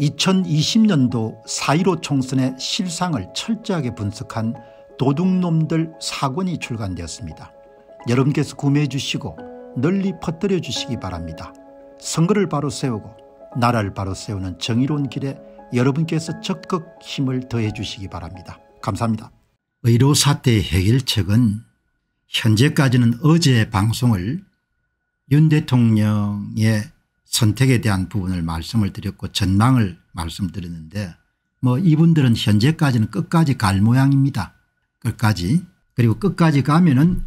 2020년도 4.15 총선의 실상을 철저하게 분석한 도둑놈들 사권이 출간되었습니다. 여러분께서 구매해 주시고 널리 퍼뜨려 주시기 바랍니다. 선거를 바로 세우고 나라를 바로 세우는 정의로운 길에 여러분께서 적극 힘을 더해 주시기 바랍니다. 감사합니다. 의료 사태 해결책은 현재까지는 어제 방송을 윤 대통령의 선택에 대한 부분을 말씀을 드렸고 전망을 말씀드렸는데 뭐 이분들은 현재까지는 끝까지 갈 모양입니다. 끝까지 그리고 끝까지 가면은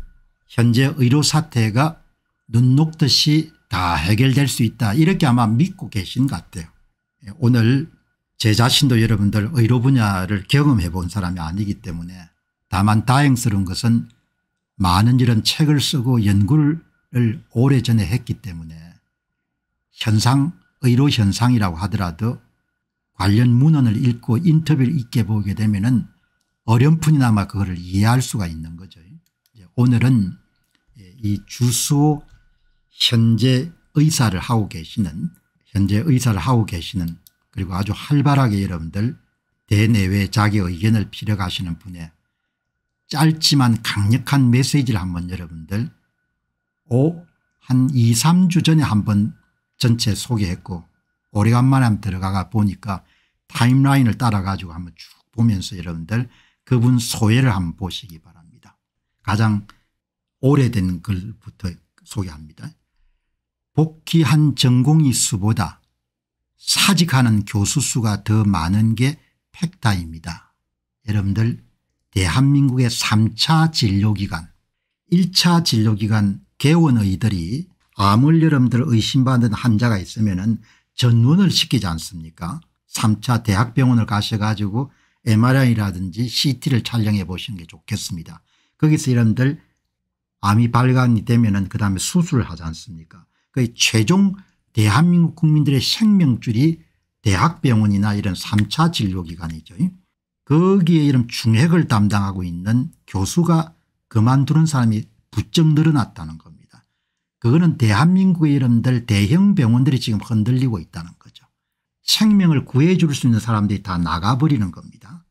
현재 의료 사태가 눈 녹듯이 다 해결될 수 있다 이렇게 아마 믿고 계신 것 같아요. 예, 오늘 제 자신도 여러분들 의료 분야를 경험해 본 사람이 아니기 때문에 다만 다행스러운 것은 많은 이런 책을 쓰고 연구를 오래전에 했기 때문에 현상 의료 현상이라고 하더라도 관련 문헌을 읽고 인터뷰를 읽게 보게 되면 은 어렴풋이나마 그거를 이해할 수가 있는 거죠. 오늘은 예, 이 주수 현재 의사를 하고 계시는 현재 의사를 하고 계시는 그리고 아주 활발하게 여러분들 대내외 자기 의견을 필요하시는 분의 짧지만 강력한 메시지를 한번 여러분들 오한 2, 3주 전에 한번 전체 소개했고 오래간만에 한번 들어가 보니까 타임라인을 따라 가지고 한번 쭉 보면서 여러분들 그분 소회를 한번 보시기 바랍니다. 가장 오래된 글부터 소개합니다. 복귀한 전공의 수보다 사직하는 교수 수가 더 많은 게 팩타입니다. 여러분들 대한민국의 3차 진료기관 1차 진료기관 개원의들이 암을 여러분들 의심받는 환자가 있으면 은 전문을 시키지 않습니까 3차 대학병원을 가셔가지고 MRI라든지 CT를 촬영해 보시는 게 좋겠습니다. 거기서 여러분들 암이 발간이 되면 은그 다음에 수술을 하지 않습니까 그 최종 대한민국 국민들의 생명줄이 대학병원이나 이런 3차 진료기관이죠. 거기에 이런 중핵을 담당하고 있는 교수가 그만두는 사람이 부쩍 늘어났다는 겁니다. 그거는 대한민국의 이름들 대형 병원들이 지금 흔들리고 있다는 거죠. 생명을 구해 줄 수 있는 사람들이 다 나가버리는 겁니다.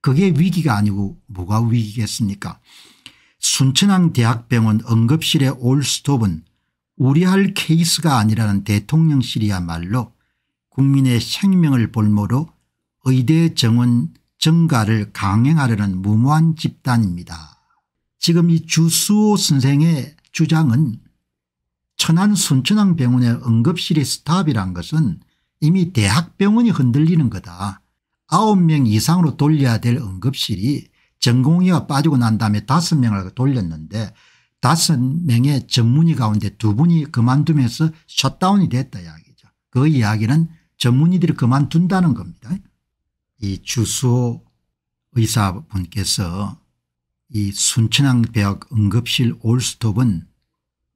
그게 위기가 아니고 뭐가 위기겠습니까 순천항 대학병원 응급실의 올스톱은 우리 할 케이스가 아니라는 대통령실이야말로 국민의 생명을 볼모로 의대 정원 증가를 강행하려는 무모한 집단입니다. 지금 이 주수호 선생의 주장은 천안 순천항병원의 응급실의 스탑이란 것은 이미 대학병원이 흔들리는 거다. 9명 이상으로 돌려야 될 응급실이 전공의가 빠지고 난 다음에 5명을 돌렸는데 5명의 전문의 가운데 2분이 그만두면서 셧다운이 됐다 이야기죠. 그 이야기는 전문의들이 그만둔다는 겁니다. 이 주수호 의사분께서 이 순천항 대학 응급실 올스톱은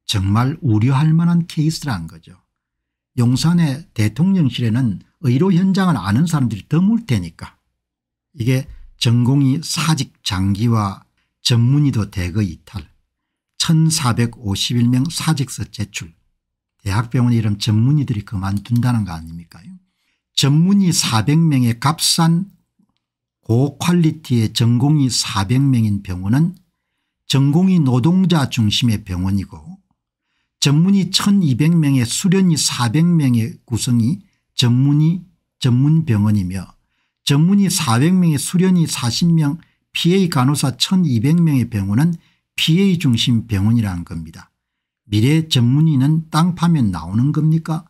정말 우려할 만한 케이스라는 거죠. 용산의 대통령실에는 의료 현장을 아는 사람들이 드물 테니까 이게 전공이 사직 장기와 전문의도 대거 이탈 1451명 사직서 제출 대학병원 이름 전문의들이 그만둔다는 거 아닙니까요. 전문의 400명의 값싼 고퀄리티의 전공의 400명인 병원은 전공의 노동자 중심의 병원이고 전문의 1200명에 수련이 400명의 구성이 전문의 전문병원이며 전문의 4 0 0명의수련이 40명 PA 간호사 1200명의 병원은 PA 중심 병원이라는 겁니다. 미래 전문의는 땅 파면 나오는 겁니까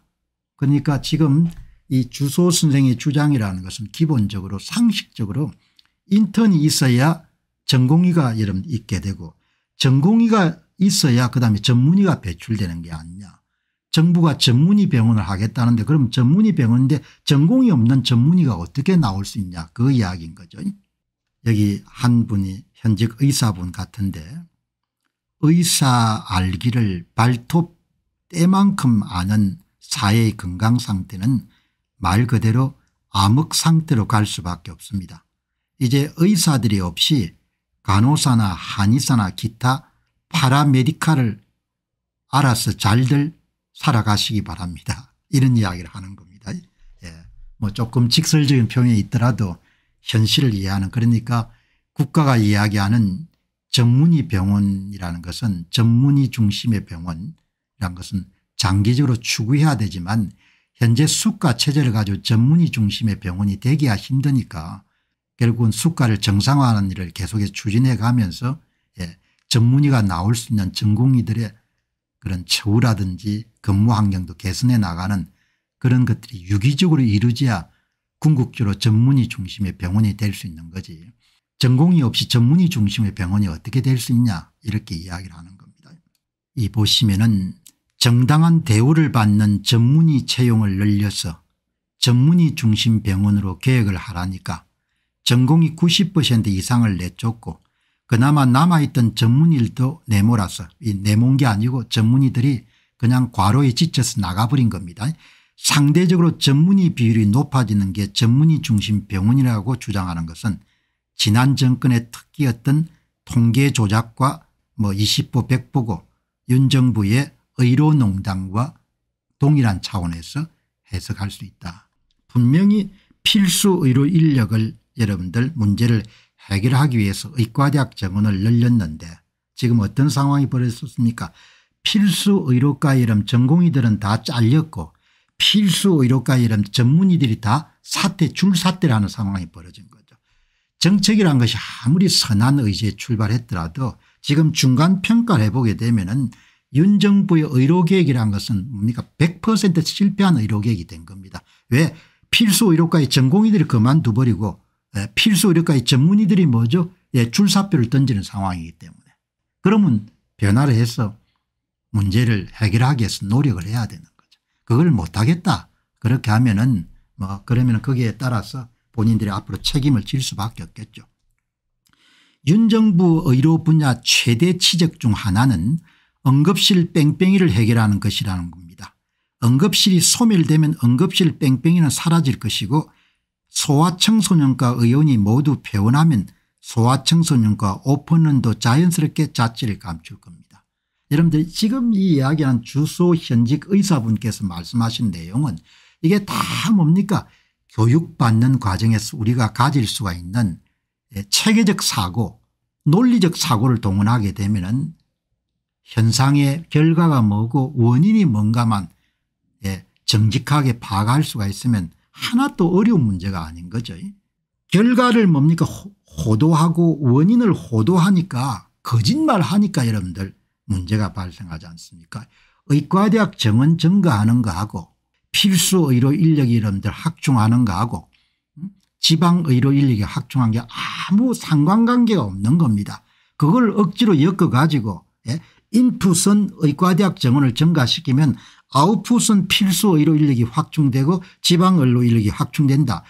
그러니까 지금 이 주소 선생의 주장이라는 것은 기본적으로 상식적으로 인턴이 있어야 전공의가 여러분 있게 되고 전공의가 있어야 그다음에 전문의가 배출되는 게 아니냐. 정부가 전문의 병원을 하겠다는데 그럼 전문의 병원인데 전공이 없는 전문의가 어떻게 나올 수 있냐 그 이야기인 거죠. 여기 한 분이 현직 의사분 같은데 의사 알기를 발톱 때만큼 아는 사회의 건강 상태는 말 그대로 암흑 상태로 갈 수밖에 없습니다. 이제 의사들이 없이 간호사나 한의사나 기타 파라메디카를 알아서 잘들 살아가시기 바랍니다. 이런 이야기를 하는 겁니다. 예. 뭐 조금 직설적인 표현이 있더라도 현실을 이해하는 그러니까 국가가 이야기하는 전문의 병원이라는 것은 전문의 중심의 병원이라는 것은 장기적으로 추구해야 되지만 현재 수가 체제를 가지고 전문의 중심의 병원이 되기가 힘드니까 결국은 수가를 정상화하는 일을 계속해서 추진해 가면서 전문의가 나올 수 있는 전공의들의 그런 처우라든지 근무 환경도 개선해 나가는 그런 것들이 유기적으로 이루어져야 궁극적으로 전문의 중심의 병원이 될 수 있는 거지. 전공이 없이 전문의 중심의 병원이 어떻게 될 수 있냐 이렇게 이야기를 하는 겁니다. 이 보시면은 정당한 대우를 받는 전문의 채용을 늘려서 전문의 중심 병원으로 계획을 하라니까 전공이 90% 이상을 내쫓고 그나마 남아있던 전문일도 내몰아서 이 내몬 게 아니고 전문의들이 그냥 과로에 지쳐서 나가버린 겁니다. 상대적으로 전문의 비율이 높아지는 게 전문의 중심 병원이라고 주장하는 것은 지난 정권의 특기였던 통계 조작과 뭐 20보 100보고 윤 정부의 의료농단과 동일한 차원에서 해석할 수 있다. 분명히 필수 의료 인력을 여러분들 문제를 해결하기 위해서 의과대학 정원을 늘렸는데 지금 어떤 상황이 벌어졌습니까 필수 의료과 이름 전공의들은 다 잘렸고 필수 의료과 이름 전문의들이 다사퇴줄사퇴를 하는 상황이 벌어진 거죠. 정책이란 것이 아무리 선한 의지에 출발했더라도 지금 중간 평가를 해보게 되면 은윤 정부의 의료계획이란 것은 뭡니까 100% 실패한 의료계획이 된 겁니다. 왜 필수 의료과의 전공의들이 그만두버리고 네, 필수 의료과의 전문의들이 뭐죠 예, 줄사표를 던지는 상황이기 때문에 그러면 변화를 해서 문제를 해결하기 위해서 노력을 해야 되는 거죠. 그걸 못하겠다 그렇게 하면은 뭐 그러면 거기에 따라서 본인들이 앞으로 책임을 질 수밖에 없겠죠. 윤 정부 의료 분야 최대 치적 중 하나는 응급실 뺑뺑이를 해결하는 것이라는 겁니다. 응급실이 소멸되면 응급실 뺑뺑이는 사라질 것이고 소아청소년과 의원이 모두 표현하면 소아청소년과 오픈런도 자연스럽게 자취를 감출 겁니다. 여러분들 지금 이 이야기한 주소 현직 의사분께서 말씀하신 내용은 이게 다 뭡니까 교육받는 과정에서 우리가 가질 수가 있는 예, 체계적 사고 논리적 사고를 동원하게 되면 현상의 결과가 뭐고 원인이 뭔가만 예, 정직하게 파악할 수가 있으면 하나도 어려운 문제가 아닌 거죠. 결과를 뭡니까 호도하고 원인을 호도하니까 거짓말하니까 여러분들 문제가 발생하지 않습니까 의과대학 정원 증가하는 거하고 필수의료 인력이 여러분들 확충하는 거하고 음? 지방의료 인력이 확충한 게 아무 상관관계가 없는 겁니다. 그걸 억지로 엮어가지고 예? 인투선 의과대학 정원을 증가시키면 아웃풋은 필수 의료 인력이 확충되고 지방 의료 인력이 확충된다.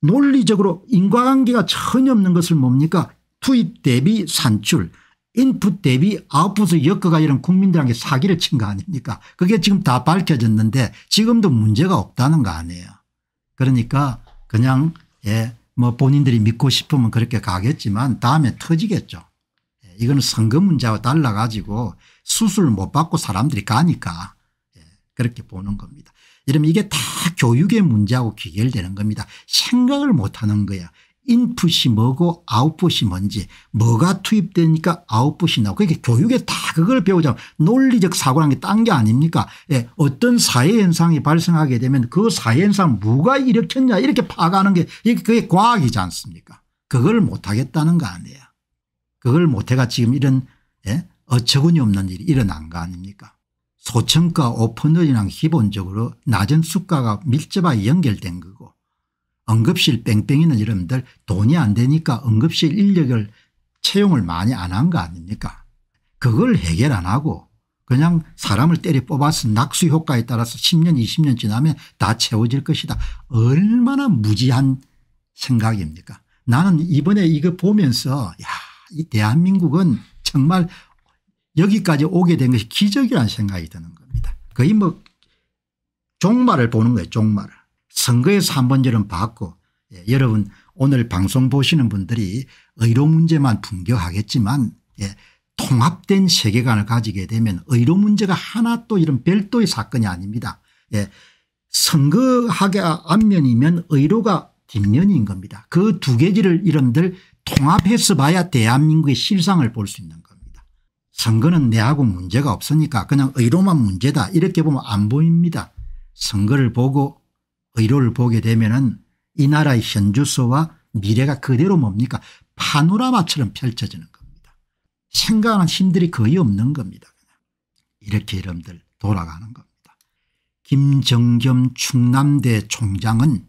논리적으로 인과관계가 전혀 없는 것을 뭡니까 투입 대비 산출 인풋 대비 아웃풋을 엮어가 이런 국민들에게 사기를 친 거 아닙니까 그게 지금 다 밝혀졌는데 지금도 문제가 없다는 거 아니에요. 그러니까 그냥 예뭐 본인들이 믿고 싶으면 그렇게 가겠지만 다음에 터지겠죠. 예, 이거는 선거 문제와 달라가지고 수술 못 받고 사람들이 가니까 그렇게 보는 겁니다. 이러면 이게 다 교육의 문제하고 귀결되는 겁니다. 생각을 못하는 거야. 인풋이 뭐고 아웃풋이 뭔지 뭐가 투입되니까 아웃풋이 나오고 그러니까 교육에 다 그걸 배우자 논리적 사고라는 게 딴 게 아닙니까 예. 어떤 사회현상이 발생하게 되면 그 사회현상 누가 일으켰냐 이렇게 파가는 게 그게 과학이지 않습니까 그걸 못하겠다는 거 아니에요 그걸 못해가 지금 이런 예? 어처구니없는 일이 일어난 거 아닙니까 소천가 오픈홀이랑 기본적으로 낮은 수가가 밀접하게 연결된 거고 응급실 뺑뺑이는 여러분들 돈이 안 되니까 응급실 인력을 채용을 많이 안 한 거 아닙니까 그걸 해결 안 하고 그냥 사람을 때려 뽑아서 낙수 효과에 따라서 10년 20년 지나면 다 채워질 것이다 얼마나 무지한 생각입니까 나는 이번에 이거 보면서 야이 대한민국은 정말 여기까지 오게 된 것이 기적이라는 생각이 드는 겁니다. 거의 뭐 종말을 보는 거예요 종말을. 선거에서 한 번쯤은 봤고 예, 여러분 오늘 방송 보시는 분들이 의료 문제만 분겨하겠지만 예, 통합된 세계관을 가지게 되면 의료 문제가 하나 또 이런 별도의 사건이 아닙니다. 예, 선거하게 앞면이면 의료가 뒷면인 겁니다. 그 두 개지를 이름들 통합해서 봐야 대한민국의 실상을 볼 수 있는 겁니다. 선거는 내하고 문제가 없으니까 그냥 의로만 문제다 이렇게 보면 안 보입니다. 선거를 보고 의료를 보게 되면 은이 나라의 현주소와 미래가 그대로 뭡니까 파노라마처럼 펼쳐지는 겁니다. 생각하는 힘들이 거의 없는 겁니다. 이렇게 여러분들 돌아가는 겁니다. 김정겸 충남대 총장은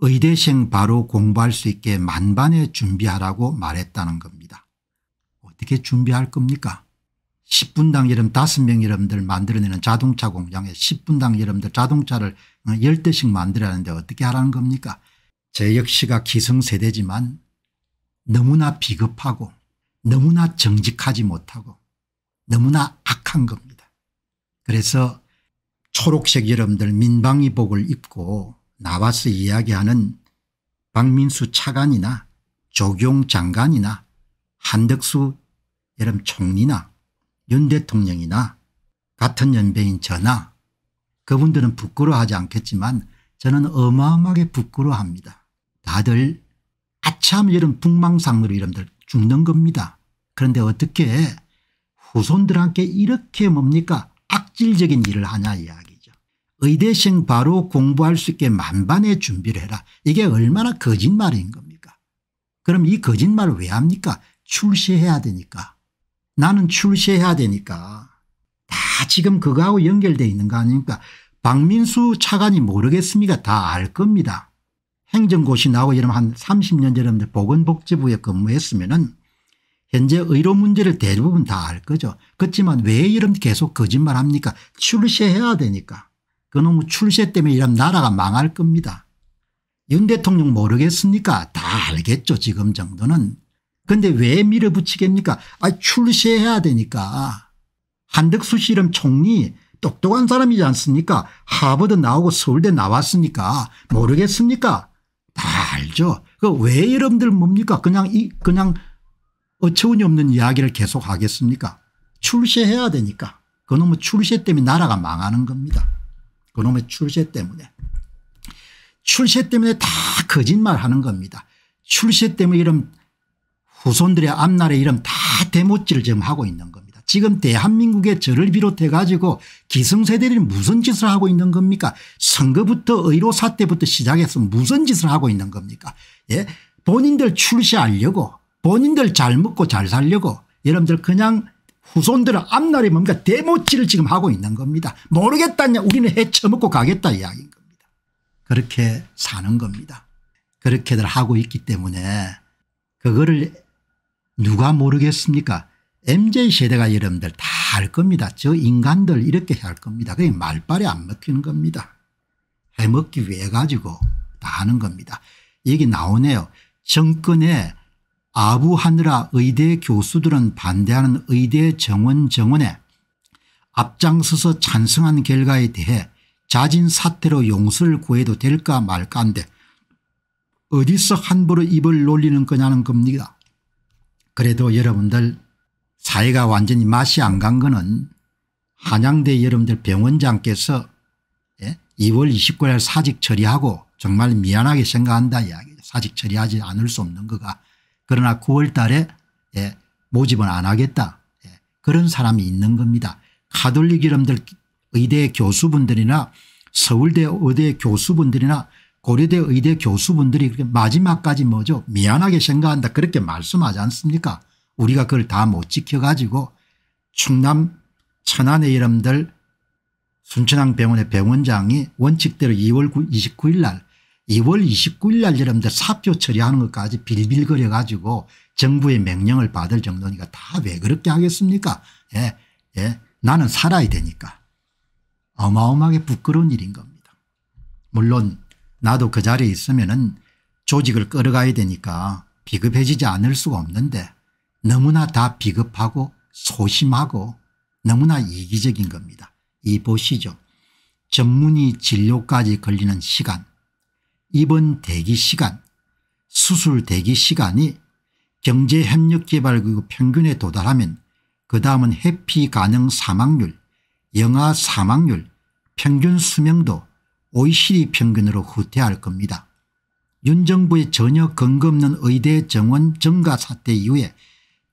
의대생 바로 공부할 수 있게 만반의 준비하라고 말했다는 겁니다. 어떻게 준비할 겁니까 10분당 여러분 5명 여러분들 만들어내는 자동차 공장에 10분당 여러분들 자동차를 10대씩 어, 만들어야는데 어떻게 하라는 겁니까 제 역시가 기성세대지만 너무나 비겁하고 너무나 정직하지 못하고 너무나 악한 겁니다. 그래서 초록색 여러분들 민방위복을 입고 나와서 이야기하는 박민수 차관이나 조경 장관이나 한덕수 여름 총리나 윤 대통령이나 같은 연배인 저나 그분들은 부끄러워하지 않겠지만 저는 어마어마하게 부끄러워합니다. 다들 아참 이런 북망상으로 이름들 죽는 겁니다. 그런데 어떻게 후손들한테 이렇게 뭡니까 악질적인 일을 하냐 이야기죠. 의대생 바로 공부할 수 있게 만반의 준비를 해라. 이게 얼마나 거짓말인 겁니까 그럼 이 거짓말을 왜 합니까 출시해야 되니까 나는 출세해야 되니까 다 지금 그거하고 연결되어 있는 거 아닙니까 박민수 차관이 모르겠습니까 다 알 겁니다. 행정고시 나오고 이러면 한 30년 전에 보건복지부에 근무했으면 은 현재 의료 문제를 대부분 다 알 거죠. 그렇지만 왜 이런 계속 거짓말합니까 출세해야 되니까 그놈 출세 때문에 이러면 나라가 망할 겁니다. 윤 대통령 모르겠습니까 다 알겠죠 지금 정도는. 근데 왜 밀어붙이겠습니까? 아 출세해야 되니까. 한덕수 씨름 총리 똑똑한 사람이지 않습니까? 하버드 나오고 서울대 나왔으니까 모르겠습니까? 다 알죠. 그왜 여러분들 뭡니까? 그냥 이 그냥 어처구니 없는 이야기를 계속 하겠습니까? 출세해야 되니까. 그놈의 출세 때문에 나라가 망하는 겁니다. 그놈의 출세 때문에. 출세 때문에 다 거짓말하는 겁니다. 출세 때문에 이런 후손들의 앞날의 이름 다 대못질을 지금 하고 있는 겁니다. 지금 대한민국의 저를 비롯해 가지고 기성세대들이 무슨 짓을 하고 있는 겁니까 선거부터 의료 사태부터 시작해서 무슨 짓을 하고 있는 겁니까 예? 본인들 출시하려고 본인들 잘 먹고 잘 살려고 여러분들 그냥 후손들은 앞날이 뭡니까 대못질을 지금 하고 있는 겁니다. 모르겠다냐 우리는 해쳐먹고 가겠다 이야기인 겁니다. 그렇게 사는 겁니다. 그렇게들 하고 있기 때문에 그거를 누가 모르겠습니까 m j 세대가 여러분들 다알 겁니다. 저 인간들 이렇게 할 겁니다. 그게 말빨이 안 먹히는 겁니다. 해먹기 위해 가지고 다 하는 겁니다. 얘기 나오네요. 정권에 아부하느라 의대 교수들은 반대하는 의대 정원 정원에 앞장서서 찬성한 결과에 대해 자진 사태로 용서를 구해도 될까 말까인데 어디서 함부로 입을 놀리는 거냐는 겁니다. 그래도 여러분들 사회가 완전히 맛이 안 간 거는 한양대 여러분들 병원장께서 예? 2월 29일 사직 처리하고 정말 미안하게 생각한다 이야기 사직 처리하지 않을 수 없는 거가 그러나 9월 달에 예, 모집은 안 하겠다 예, 그런 사람이 있는 겁니다. 카톨릭 여러분들 의대 교수분들이나 서울대 의대 교수분들이나 고려대 의대 교수분들이 그렇게 마지막까지 뭐죠 미안하게 생각한다 그렇게 말씀하지 않습니까 우리가 그걸 다 못 지켜가지고 충남 천안의 이름들 순천항병원의 병원장이 원칙대로 2월 29일 날 2월 29일 날 여러분들 사표 처리하는 것까지 빌빌거려 가지고 정부의 명령을 받을 정도니까 다 왜 그렇게 하겠습니까 예, 예. 나는 살아야 되니까 어마어마하게 부끄러운 일인 겁니다. 물론 나도 그 자리에 있으면은 조직을 끌어가야 되니까 비급해지지 않을 수가 없는데 너무나 다 비급하고 소심하고 너무나 이기적인 겁니다. 이 보시죠. 전문의 진료까지 걸리는 시간 입원 대기 시간 수술 대기 시간이 경제협력개발국 그 평균에 도달하면 그 다음은 해피 가능 사망률 영아 사망률 평균 수명도 OECD 평균으로 후퇴할 겁니다. 윤 정부의 전혀 근거 없는 의대 정원 증가 사태 이후에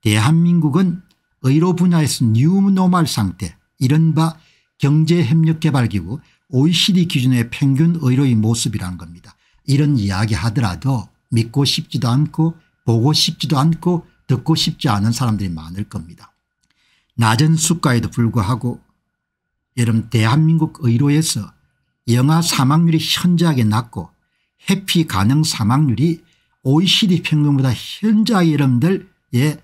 대한민국은 의료 분야에서 뉴노멀 상태 이른바 경제협력개발기구 OECD 기준의 평균 의료의 모습이란 겁니다. 이런 이야기 하더라도 믿고 싶지도 않고 보고 싶지도 않고 듣고 싶지 않은 사람들이 많을 겁니다. 낮은 수가에도 불구하고 여러분 대한민국 의료에서 영아 사망률이 현저하게 낮고 해피 가능 사망률이 OECD 평균보다 현저하게 여러분들 예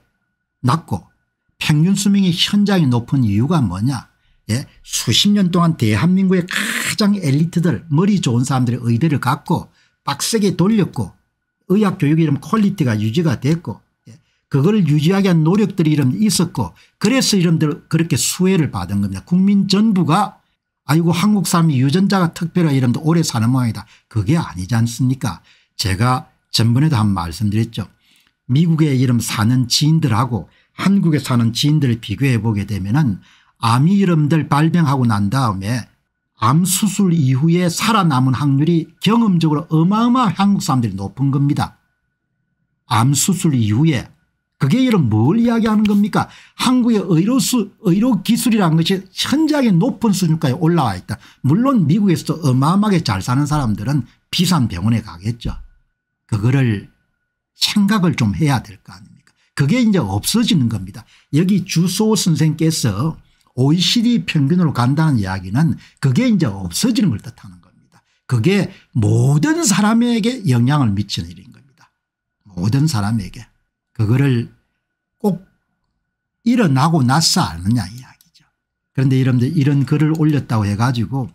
낮고 평균 수명이 현저하게 높은 이유가 뭐냐 예 수십 년 동안 대한민국의 가장 엘리트들 머리 좋은 사람들의 의대를 갖고 빡세게 돌렸고 의학교육이 름 퀄리티가 유지가 됐고 예, 그걸 유지하기 위한 노력들이 이름 있었고 그래서 이름들 그렇게 수혜를 받은 겁니다. 국민 전부가 아이고 한국 사람이 유전자가 특별히 이러면 오래 사는 모양이다. 그게 아니지 않습니까 제가 전번에도 한 번 말씀드렸죠. 미국에 이름 사는 지인들하고 한국에 사는 지인들을 비교해 보게 되면 은 암이 이름들 발병하고 난 다음에 암 수술 이후에 살아남은 확률이 경험적으로 어마어마한 한국 사람들이 높은 겁니다. 암 수술 이후에 그게 이런 뭘 이야기하는 겁니까 한국의 의료수 의료기술이라는 것이 현저하게 높은 수준까지 올라와 있다. 물론 미국에서도 어마어마하게 잘 사는 사람들은 비싼 병원에 가겠죠. 그거를 생각을 좀 해야 될 거 아닙니까 그게 이제 없어지는 겁니다. 여기 주소 선생께서 OECD 평균으로 간다는 이야기는 그게 이제 없어지는 걸 뜻하는 겁니다. 그게 모든 사람에게 영향을 미치는 일인 겁니다. 모든 사람에게. 그거를 꼭 일어나고 나서 아느냐 이야기죠. 그런데 여러분들 이런 글을 올렸다고 해가지고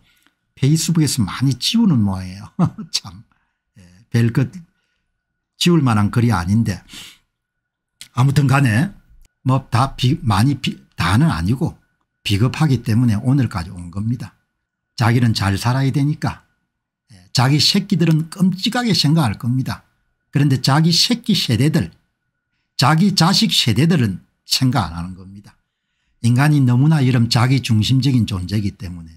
페이스북에서 많이 지우는 모양이에요. 참 예, 별것 지울 만한 글이 아닌데 아무튼 간에 뭐다 많이 비, 다는 아니고 비겁하기 때문에 오늘까지 온 겁니다. 자기는 잘 살아야 되니까 예, 자기 새끼들은 끔찍하게 생각할 겁니다. 그런데 자기 새끼 세대들 자기 자식 세대들은 생각 안 하는 겁니다. 인간이 너무나 이런 자기 중심적인 존재이기 때문에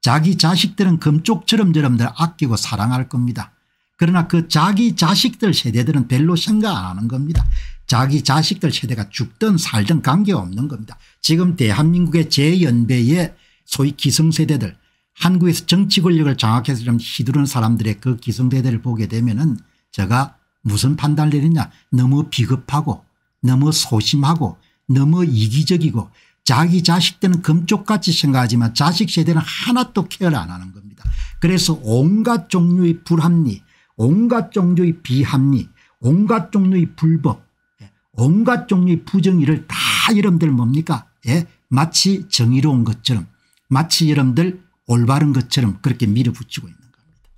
자기 자식들은 금쪽처럼 저럼들 아끼고 사랑할 겁니다. 그러나 그 자기 자식들 세대들은 별로 생각 안 하는 겁니다. 자기 자식들 세대가 죽든 살든 관계없는 겁니다. 지금 대한민국의 재연배의 소위 기성세대들 한국에서 정치 권력을 장악해서 좀 휘두른 사람들의 그 기성세대를 보게 되면 은 제가 무슨 판단을 내리냐 너무 비겁하고 너무 소심하고 너무 이기적이고 자기 자식 때는 금쪽같이 생각하지만 자식 세대는 하나도 케어를 안 하는 겁니다. 그래서 온갖 종류의 불합리 온갖 종류의 비합리 온갖 종류의 불법 예, 온갖 종류의 부정의를 다 여러분들 뭡니까 예? 마치 정의로운 것처럼 마치 여러분들 올바른 것처럼 그렇게 밀어붙이고 있는 겁니다.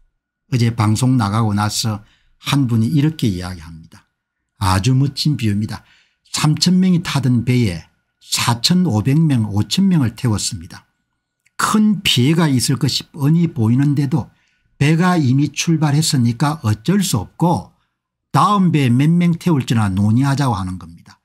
어제 방송 나가고 나서 한 분이 이렇게 이야기합니다. 아주 멋진 비유입니다. 3천명이 타던 배에 4,500명 5천명을 태웠습니다. 큰 피해가 있을 것이 뻔히 보이는데도 배가 이미 출발했으니까 어쩔 수 없고 다음 배에 몇 명 태울지나 논의하자고 하는 겁니다.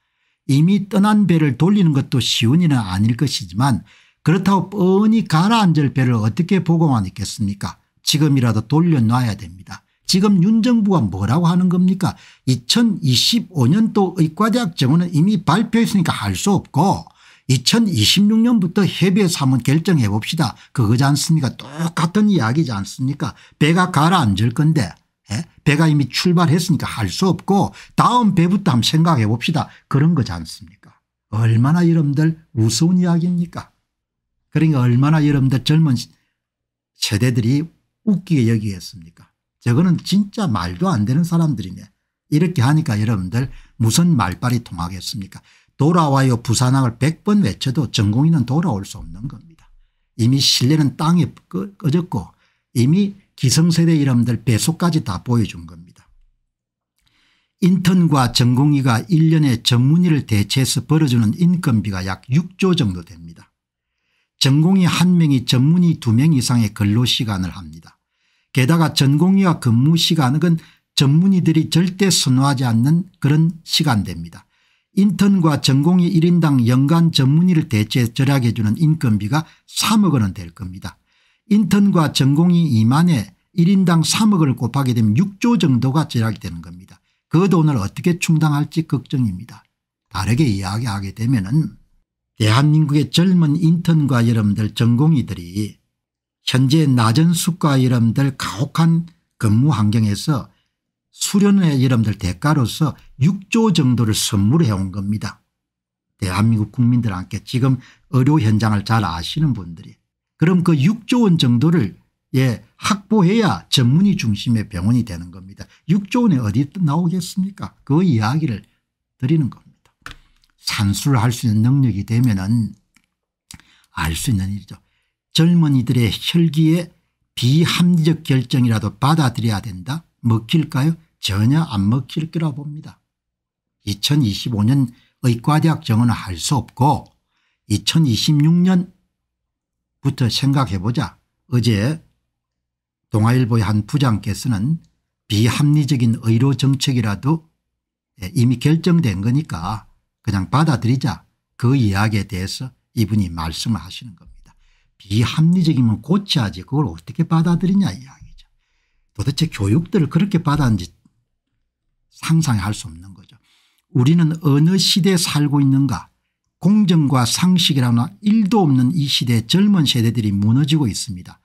이미 떠난 배를 돌리는 것도 쉬운 일은 아닐 것이지만 그렇다고 뻔히 가라앉을 배를 어떻게 보고만 있겠습니까 지금이라도 돌려놔야 됩니다. 지금 윤 정부가 뭐라고 하는 겁니까 2025년도 의과대학 정원은 이미 발표했으니까 할 수 없고 2026년부터 협의해서 한번 결정해 봅시다. 그거지 않습니까 똑같은 이야기지 않습니까 배가 가라앉을 건데 예? 배가 이미 출발했으니까 할 수 없고 다음 배부터 한번 생각해 봅시다. 그런 거지 않습니까 얼마나 여러분들 우스운 이야기입니까 그러니까 얼마나 여러분들 젊은 세대들이 웃기게 여기겠습니까 저거는 진짜 말도 안 되는 사람들이네. 이렇게 하니까 여러분들 무슨 말빨이 통하겠습니까 돌아와요 부산항을 100번 외쳐도 전공인은 돌아올 수 없는 겁니다. 이미 신뢰는 땅에 꺼졌고 이미 기성세대 이름들 배속까지 다 보여준 겁니다. 인턴과 전공의가 1년에 전문의를 대체해서 벌어주는 인건비가 약 6조 정도 됩니다. 전공의 1명이 전문의 2명 이상의 근로시간을 합니다. 게다가 전공의와 근무 시간은 전문의들이 절대 선호하지 않는 그런 시간대입니다. 인턴과 전공의 1인당 연간 전문의를 대체 절약해 주는 인건비가 3억 원은 될 겁니다. 인턴과 전공의 2만에 1인당 3억을 원 곱하게 되면 6조 정도가 절약이 되는 겁니다. 그 돈을 어떻게 충당할지 걱정입니다. 다르게 이야기하게 되면 은 대한민국의 젊은 인턴과 여러분들 전공의들이 현재 낮은 수가 여러분들 가혹한 근무 환경에서 수련의 여러분들 대가로서 6조 정도를 선물해 온 겁니다. 대한민국 국민들한테 지금 의료 현장을 잘 아시는 분들이 그럼 그 6조 원 정도를 예 확보해야 전문의 중심의 병원이 되는 겁니다. 6조 원이 어디 나오겠습니까 그 이야기를 드리는 겁니다. 산수를 할 수 있는 능력이 되면 은알 수 있는 일이죠. 젊은이들의 혈기에 비합리적 결정이라도 받아들여야 된다 먹힐까요 전혀 안 먹힐 거라 봅니다. 2025년 의과대학 정원은 할 수 없고 2026년부터 생각해보자 어제 동아일보의 한 부장께서는 비합리적인 의료 정책이라도 예, 이미 결정된 거니까 그냥 받아들이자 그 이야기에 대해서 이분이 말씀을 하시는 겁니다. 비합리적이면 고쳐야지 그걸 어떻게 받아들이냐 이야기죠. 도대체 교육들을 그렇게 받았는지 상상할 수 없는 거죠. 우리는 어느 시대에 살고 있는가 공정과 상식이라나 일도 없는 이 시대 의 젊은 세대들이 무너지고 있습니다.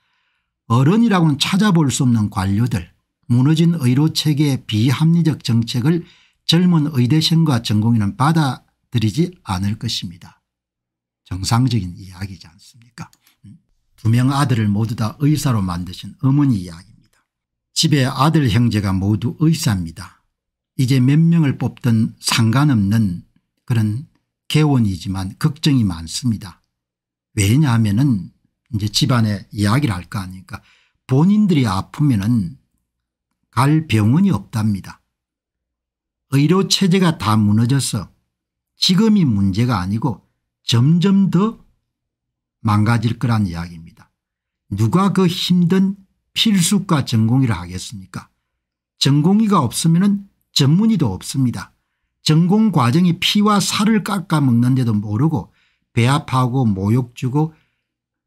어른이라고는 찾아볼 수 없는 관료들 무너진 의료체계의 비합리적 정책을 젊은 의대생과 전공인은 받아들이지 않을 것입니다. 정상적인 이야기지 않습니까 두명 아들을 모두 다 의사로 만드신 어머니 이야기입니다. 집에 아들 형제가 모두 의사입니다. 이제 몇 명을 뽑든 상관없는 그런 개원이지만 걱정이 많습니다. 왜냐하면 은 이제 집안에 이야기를 할 거 아닙니까 본인들이 아프면 은갈 병원이 없답니다. 의료체제가 다 무너져서 지금이 문제가 아니고 점점 더 망가질 거란 이야기입니다. 누가 그 힘든 필수과 전공의를 하겠습니까 전공의가 없으면 전문의도 없습니다. 전공 과정이 피와 살을 깎아먹는데도 모르고 배합하고 모욕 주고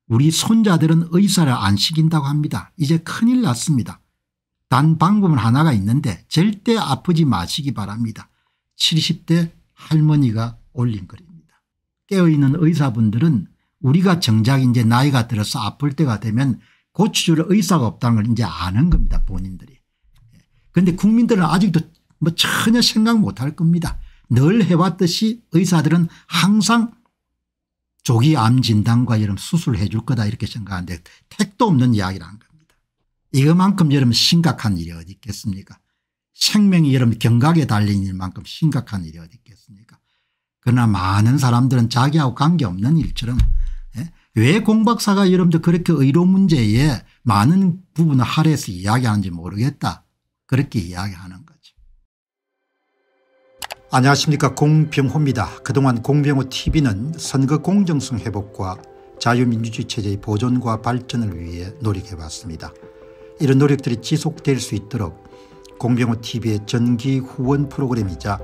우리 손자들은 의사를 안 시킨다고 합니다. 이제 큰일 났습니다. 단 방법은 하나가 있는데 절대 아프지 마시기 바랍니다. 70대 할머니가 올린 글입니다. 깨어있는 의사분들은 우리가 정작 이제 나이가 들어서 아플 때가 되면 고치줄 그 의사가 없다는 걸 이제 아는 겁니다 본인들이. 그런데 국민들은 아직도 뭐 전혀 생각 못 할 겁니다. 늘 해왔듯이 의사들은 항상 조기암 진단과 이런 수술해 을줄 거다 이렇게 생각하는데 택도 없는 이야기를 한 겁니다. 이거만큼 여러분 심각한 일이 어디 있겠습니까 생명이 여러분 경각에 달린 일만큼 심각한 일이 어디 있겠습니까 그러나 많은 사람들은 자기하고 관계없는 일처럼 왜 공박사가 여러분들 그렇게 의료 문제에 많은 부분을 할애해서 이야기하는지 모르겠다. 그렇게 이야기하는 거죠. 안녕하십니까 공병호입니다. 그동안 공병호 tv는 선거 공정성 회복과 자유민주주의 체제의 보존과 발전을 위해 노력해봤습니다. 이런 노력들이 지속될 수 있도록 공병호 tv의 전기 후원 프로그램이자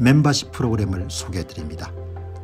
멤버십 프로그램을 소개해드립니다.